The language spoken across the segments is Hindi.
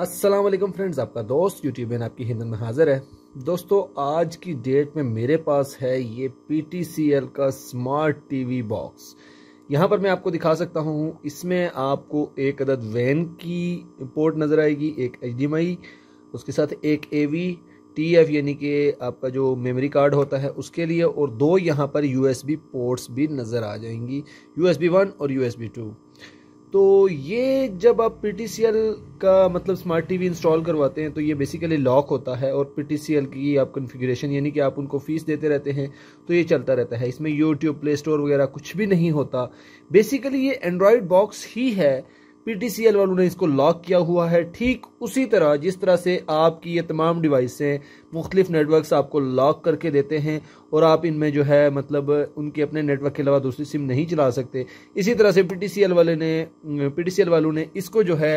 अस्सलाम वालेकुम फ्रेंड्स आपका दोस्त यूट्यूब में आपकी हिंदन में हाजिर है दोस्तों आज की डेट में मेरे पास है ये पीटीसीएल का स्मार्ट टीवी बॉक्स यहाँ पर मैं आपको दिखा सकता हूँ इसमें आपको एक अदद वैन की पोर्ट नज़र आएगी एक एच उसके साथ एक ए वी टी एफ यानी कि आपका जो मेमोरी कार्ड होता है उसके लिए और दो यहाँ पर यू पोर्ट्स भी नज़र आ जाएंगी यू एस बी वन और यू एस बी टू तो ये जब आप पी का मतलब स्मार्ट टीवी इंस्टॉल करवाते हैं तो ये बेसिकली लॉक होता है और पी की आप कन्फिग्रेशन यानी कि आप उनको फ़ीस देते रहते हैं तो ये चलता रहता है इसमें यूट्यूब प्ले स्टोर वगैरह कुछ भी नहीं होता बेसिकली ये Android बॉक्स ही है पीटीसीएल वालों ने इसको लॉक किया हुआ है ठीक उसी तरह जिस तरह से आपकी ये तमाम डिवाइसें मुख्तलिफ नेटवर्क्स आपको लॉक करके देते हैं और आप इनमें जो है मतलब उनके अपने नेटवर्क के अलावा दूसरी सिम नहीं चला सकते इसी तरह से पीटीसीएल वाले ने पीटीसीएल वालों ने इसको जो है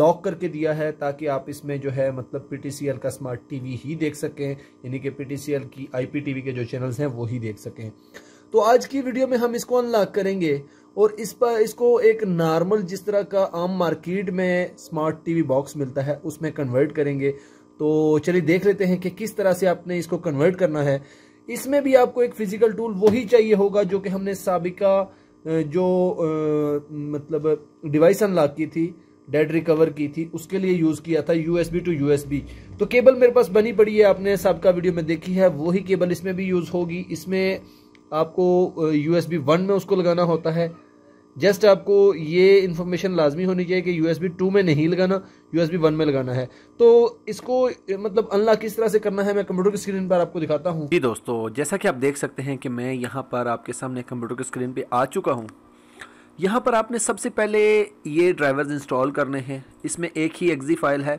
लॉक करके दिया है ताकि आप इसमें जो है मतलब पीटीसीएल का स्मार्ट वी ही देख सकें यानी कि पीटीसीएल की वी के जो चैनल्स हैं वो ही देख सकें तो आज की वीडियो में हम इसको अनलॉक करेंगे और इस पर इसको एक नॉर्मल जिस तरह का आम मार्केट में स्मार्ट टीवी बॉक्स मिलता है उसमें कन्वर्ट करेंगे तो चलिए देख लेते हैं कि किस तरह से आपने इसको कन्वर्ट करना है इसमें भी आपको एक फिजिकल टूल वही चाहिए होगा जो कि हमने सबिका जो आ, मतलब डिवाइस अनलॉक की थी डेड रिकवर की थी उसके लिए यूज़ किया था यूएसबी टू यूएसबी तो केबल मेरे पास बनी पड़ी है आपने सबका वीडियो में देखी है वही केबल इसमें भी यूज़ होगी इसमें आपको यूएसबी वन में उसको लगाना होता है जस्ट आपको ये इन्फॉर्मेशन लाजमी होनी चाहिए कि यू एस बी टू में नहीं लगाना यू एस बी वन में लगाना है तो इसको मतलब अनलॉक किस तरह से करना है मैं कंप्यूटर की स्क्रीन पर आपको दिखाता हूँ जी दोस्तों जैसा कि आप देख सकते हैं कि मैं यहाँ पर आपके सामने कंप्यूटर की स्क्रीन पर आ चुका हूँ यहाँ पर आपने सबसे पहले ये ड्राइवर्स इंस्टॉल करने हैं इसमें एक ही एग्जी फाइल है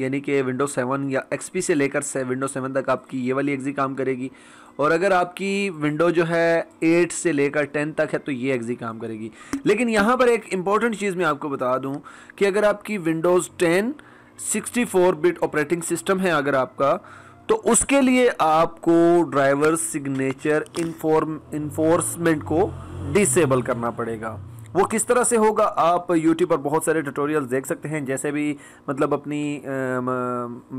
यानी कि विंडो सेवन या एक्सपी से लेकर से विंडो सेवन तक आपकी ये वाली एक्जी काम करेगी और अगर आपकी विंडो जो है एट से लेकर टेन तक है तो ये एग्जी काम करेगी लेकिन यहाँ पर एक इम्पॉर्टेंट चीज़ मैं आपको बता दूँ कि अगर आपकी Windows ten sixty four bit operating system है अगर आपका तो उसके लिए आपको ड्राइवर सिग्नेचर इन्फोर्म इन्फोर्समेंट को डिसेबल करना पड़ेगा वो किस तरह से होगा आप यूट्यूब पर बहुत सारे ट्यूटोरियल देख सकते हैं जैसे भी मतलब अपनी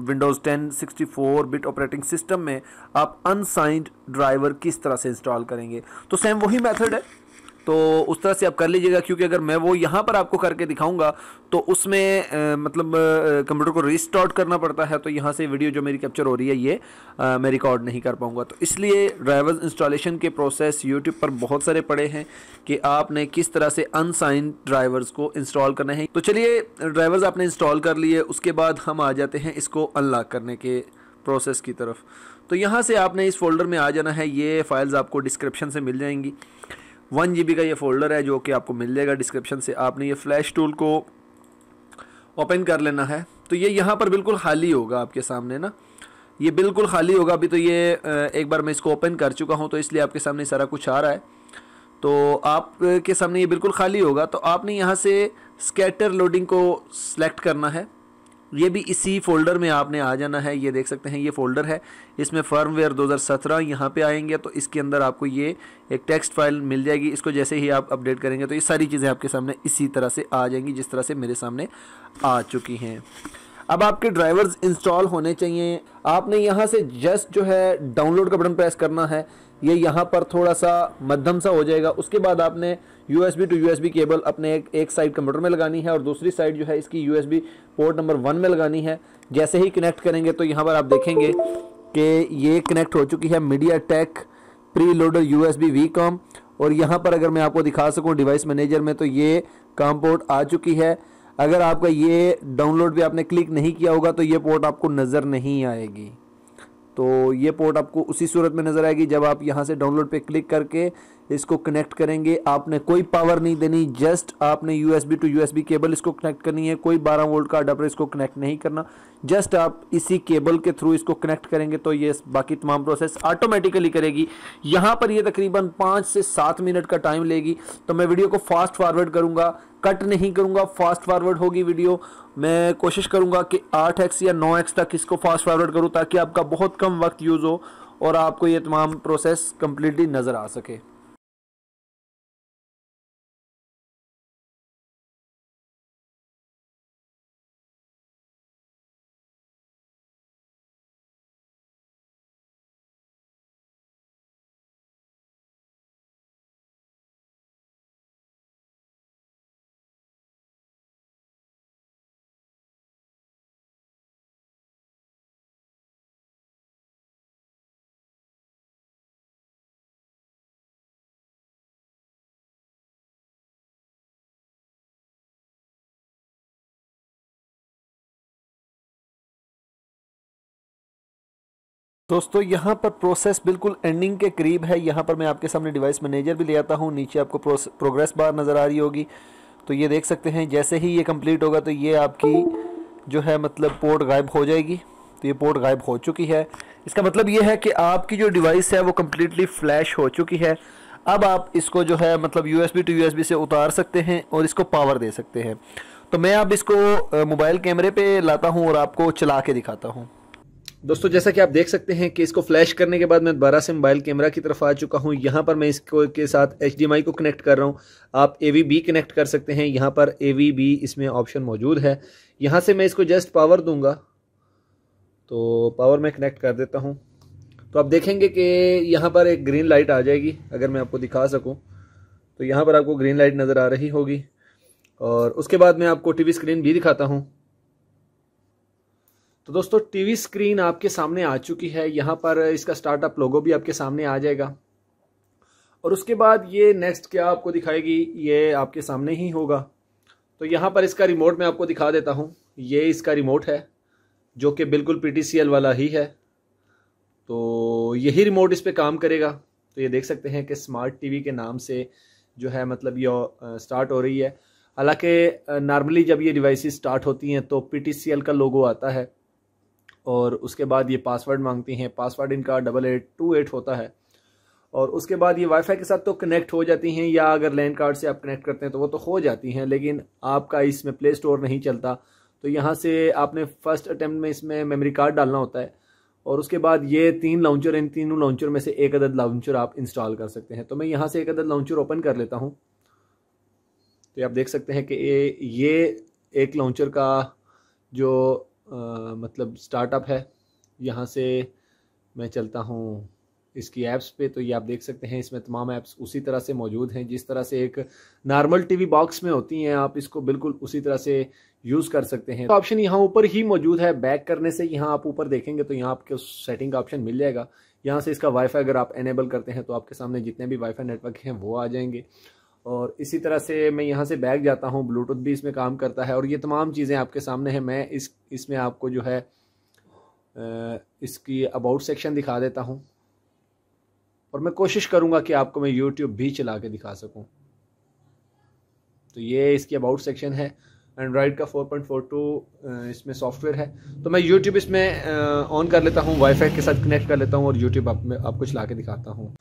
Windows sixty four bit operating system में आप अनसाइंड ड्राइवर किस तरह से इंस्टॉल करेंगे तो सेम वही मेथड है तो उस तरह से आप कर लीजिएगा क्योंकि अगर मैं वो यहाँ पर आपको करके दिखाऊंगा तो उसमें आ, मतलब कंप्यूटर को रिस्टार्ट करना पड़ता है तो यहाँ से वीडियो जो मेरी कैप्चर हो रही है ये आ, मैं रिकॉर्ड नहीं कर पाऊँगा तो इसलिए ड्राइवर्स इंस्टॉलेशन के प्रोसेस यूट्यूब पर बहुत सारे पड़े हैं कि आपने किस तरह से अनसाइन ड्राइवर्स को इंस्टॉल करना है तो चलिए ड्राइवर्स आपने इंस्टॉल कर लिए उसके बाद हम आ जाते हैं इसको अनलॉक करने के प्रोसेस की तरफ तो यहाँ से आपने इस फोल्डर में आ जाना है ये फाइल्स आपको डिस्क्रिप्शन से मिल जाएंगी वन जी का ये फ़ोल्डर है जो कि आपको मिल जाएगा डिस्क्रिप्शन से आपने ये फ्लैश टूल को ओपन कर लेना है तो ये यहाँ पर बिल्कुल खाली होगा आपके सामने ना ये बिल्कुल खाली होगा अभी तो ये एक बार मैं इसको ओपन कर चुका हूँ तो इसलिए आपके सामने सारा कुछ आ रहा है तो आपके सामने ये बिल्कुल खाली होगा तो आपने यहाँ से स्केटर लोडिंग को सेलेक्ट करना है ये भी इसी फोल्डर में आपने आ जाना है ये देख सकते हैं ये फोल्डर है इसमें फर्मवेयर 2017 यहाँ पे आएंगे तो इसके अंदर आपको ये एक टेक्स्ट फाइल मिल जाएगी इसको जैसे ही आप अपडेट करेंगे तो ये सारी चीज़ें आपके सामने इसी तरह से आ जाएंगी जिस तरह से मेरे सामने आ चुकी हैं अब आपके ड्राइवर्स इंस्टॉल होने चाहिए आपने यहाँ से जस्ट जो है डाउनलोड का बटन प्रेस करना है ये यहाँ पर थोड़ा सा मध्यम सा हो जाएगा उसके बाद आपने U S B to U S B cable अपने एक एक साइड कंप्यूटर में लगानी है और दूसरी साइड जो है इसकी U S B port number one में लगानी है जैसे ही कनेक्ट करेंगे तो यहाँ पर आप देखेंगे कि ये कनेक्ट हो चुकी है MediaTek preloader U S B V com और यहाँ पर अगर मैं आपको दिखा सकूँ डिवाइस मैनेजर में तो ये काम पोर्ट आ चुकी है अगर आपका ये डाउनलोड भी आपने क्लिक नहीं किया होगा तो ये पोर्ट आपको नज़र नहीं आएगी तो ये पोर्ट आपको उसी सूरत में नज़र आएगी जब आप यहाँ से डाउनलोड पे क्लिक करके इसको कनेक्ट करेंगे आपने कोई पावर नहीं देनी जस्ट आपने बी टू बी केबल इसको कनेक्ट करनी है कोई 12 वोल्ट का अडाप्टर इसको कनेक्ट नहीं करना जस्ट आप इसी केबल के थ्रू इसको कनेक्ट करेंगे तो ये बाकी तमाम प्रोसेस ऑटोमेटिकली करेगी यहाँ पर ये तकरीबन पाँच से सात मिनट का टाइम लेगी तो मैं वीडियो को फास्ट फॉरवर्ड करूँगा कट नहीं करूँगा फास्ट फॉरवर्ड होगी वीडियो मैं कोशिश करूँगा कि आठ एक्स या नौ एक्स तक इसको फास्ट फॉरवर्ड करूँ ताकि आपका बहुत कम वक्त यूज़ हो और आपको ये तमाम प्रोसेस कम्प्लीटली नज़र आ सके दोस्तों यहाँ पर प्रोसेस बिल्कुल एंडिंग के करीब है यहाँ पर मैं आपके सामने डिवाइस मैनेजर भी ले आता हूँ नीचे आपको प्रोग्रेस बार नज़र आ रही होगी तो ये देख सकते हैं जैसे ही ये कंप्लीट होगा तो ये आपकी जो है मतलब पोर्ट गायब हो जाएगी तो ये पोर्ट गायब हो चुकी है इसका मतलब ये है कि आपकी जो डिवाइस है वो कम्प्लीटली फ्लैश हो चुकी है अब आप इसको जो है मतलब यू एस टू यू से उतार सकते हैं और इसको पावर दे सकते हैं तो मैं अब इसको मोबाइल कैमरे पर लाता हूँ और आपको चला के दिखाता हूँ दोस्तों जैसा कि आप देख सकते हैं कि इसको फ्लैश करने के बाद मैं दोबारा से मोबाइल कैमरा की तरफ आ चुका हूं यहां पर मैं इसको के साथ एच को कनेक्ट कर रहा हूं आप ए कनेक्ट कर सकते हैं यहां पर ए इसमें ऑप्शन मौजूद है यहां से मैं इसको जस्ट पावर दूंगा तो पावर मैं कनेक्ट कर देता हूँ तो आप देखेंगे कि यहाँ पर एक ग्रीन लाइट आ जाएगी अगर मैं आपको दिखा सकूँ तो यहाँ पर आपको ग्रीन लाइट नज़र आ रही होगी और उसके बाद मैं आपको टी स्क्रीन भी दिखाता हूँ तो दोस्तों टीवी स्क्रीन आपके सामने आ चुकी है यहाँ पर इसका स्टार्टअप लोगो भी आपके सामने आ जाएगा और उसके बाद ये नेक्स्ट क्या आपको दिखाएगी ये आपके सामने ही होगा तो यहाँ पर इसका रिमोट मैं आपको दिखा देता हूँ ये इसका रिमोट है जो कि बिल्कुल पी वाला ही है तो यही रिमोट इस पर काम करेगा तो ये देख सकते हैं कि स्मार्ट टीवी के नाम से जो है मतलब ये स्टार्ट हो रही है हालांकि नॉर्मली जब ये डिवाइसेस स्टार्ट होती हैं तो पी का लोगो आता है और उसके बाद ये पासवर्ड मांगती हैं पासवर्ड इनका डबल एट टू एट होता है और उसके बाद ये वाईफाई के साथ तो कनेक्ट हो जाती हैं या अगर लैंड कार्ड से आप कनेक्ट करते हैं तो वो तो हो जाती हैं लेकिन आपका इसमें प्ले स्टोर नहीं चलता तो यहाँ से आपने फर्स्ट अटैम्प्ट में इसमें मेमोरी कार्ड डालना होता है और उसके बाद ये तीन लॉन्चर इन तीनों लॉन्चर में से एक अदद लॉन्चर आप इंस्टॉल कर सकते हैं तो मैं यहाँ से एक अदद लॉन्चर ओपन कर लेता हूँ तो आप देख सकते हैं कि ये एक लॉन्चर का जो आ, मतलब स्टार्टअप है यहाँ से मैं चलता हूँ इसकी ऐप्स पे तो ये आप देख सकते हैं इसमें तमाम ऐप्स उसी तरह से मौजूद हैं जिस तरह से एक नॉर्मल टीवी बॉक्स में होती हैं आप इसको बिल्कुल उसी तरह से यूज़ कर सकते हैं तो ऑप्शन यहाँ ऊपर ही मौजूद है बैक करने से यहाँ आप ऊपर देखेंगे तो यहाँ आपके सेटिंग का ऑप्शन मिल जाएगा यहाँ से इसका वाईफाई अगर आप एनेबल करते हैं तो आपके सामने जितने भी वाईफाई नेटवर्क हैं वो आ जाएंगे और इसी तरह से मैं यहाँ से बैग जाता हूँ ब्लूटूथ भी इसमें काम करता है और ये तमाम चीज़ें आपके सामने हैं मैं इस इसमें आपको जो है इसकी अबाउट सेक्शन दिखा देता हूँ और मैं कोशिश करूँगा कि आपको मैं यूट्यूब भी चला के दिखा सकूँ तो ये इसकी अबाउट सेक्शन है एंड्रॉयड का 4.42 इसमें सॉफ्टवेयर है तो मैं यूट्यूब इसमें ऑन कर लेता हूँ वाईफाई के साथ कनेक्ट कर लेता हूँ और यूट्यूब आप में आपको चला के दिखाता हूँ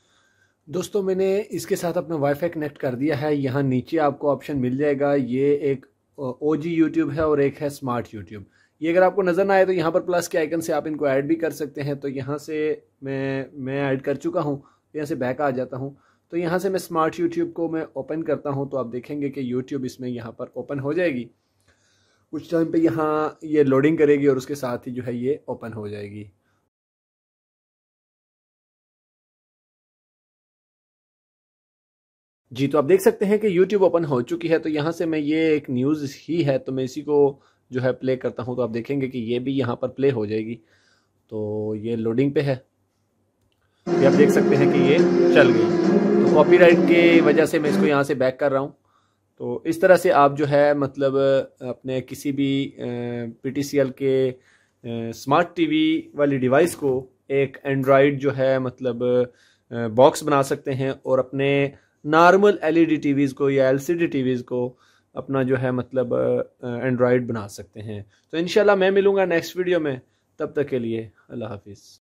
दोस्तों मैंने इसके साथ अपना वाईफाई कनेक्ट कर दिया है यहाँ नीचे आपको ऑप्शन मिल जाएगा ये एक ओ जी यूट्यूब है और एक है स्मार्ट यूट्यूब ये अगर आपको नज़र ना आए तो यहाँ पर प्लस के आइकन से आप इनको ऐड भी कर सकते हैं तो यहाँ से मैं मैं ऐड कर चुका हूँ यहाँ से बैक आ जाता हूँ तो यहाँ से मैं स्मार्ट यूट्यूब को मैं ओपन करता हूँ तो आप देखेंगे कि यूट्यूब इसमें यहाँ पर ओपन हो जाएगी कुछ टाइम पर यहाँ ये लोडिंग करेगी और उसके साथ ही जो है ये ओपन हो जाएगी जी तो आप देख सकते हैं कि YouTube ओपन हो चुकी है तो यहाँ से मैं ये एक न्यूज़ ही है तो मैं इसी को जो है प्ले करता हूँ तो आप देखेंगे कि ये भी यहाँ पर प्ले हो जाएगी तो ये लोडिंग पे है ये आप देख सकते हैं कि ये चल गई तो कॉपीराइट के वजह से मैं इसको यहाँ से बैक कर रहा हूँ तो इस तरह से आप जो है मतलब अपने किसी भी पी के स्मार्ट टी वाली डिवाइस को एक एंड्रॉयड जो है मतलब बॉक्स बना सकते हैं और अपने नॉर्मल एलईडी टीवीज़ को या एलसीडी टीवीज़ को अपना जो है मतलब एंड्रॉयड बना सकते हैं तो इन मैं मिलूँगा नेक्स्ट वीडियो में तब तक के लिए अल्लाह हाफिज़